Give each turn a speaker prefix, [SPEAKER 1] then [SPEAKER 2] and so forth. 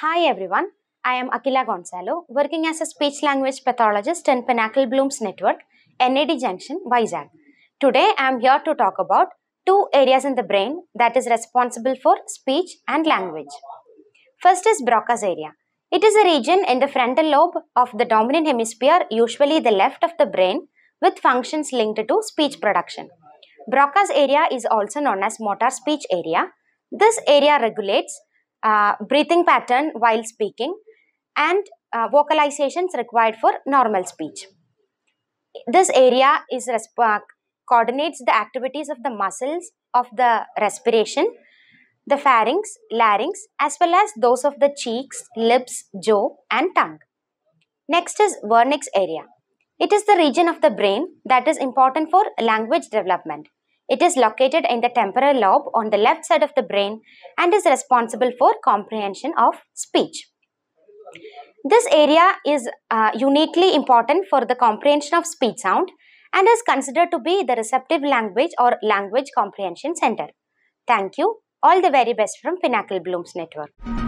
[SPEAKER 1] Hi everyone, I am Akila Gonzalo, working as a speech language pathologist in Pinnacle Blooms Network, NAD Junction, Vizag. Today I am here to talk about two areas in the brain that is responsible for speech and language. First is Broca's area. It is a region in the frontal lobe of the dominant hemisphere, usually the left of the brain, with functions linked to speech production. Broca's area is also known as motor speech area. This area regulates uh, breathing pattern while speaking, and uh, vocalizations required for normal speech. This area is resp- uh, coordinates the activities of the muscles of the respiration, the pharynx, larynx, as well as those of the cheeks, lips, jaw, and tongue. Next is vernix area. It is the region of the brain that is important for language development. It is located in the temporal lobe on the left side of the brain and is responsible for comprehension of speech. This area is uh, uniquely important for the comprehension of speech sound and is considered to be the receptive language or language comprehension center. Thank you. All the very best from Pinnacle Blooms Network.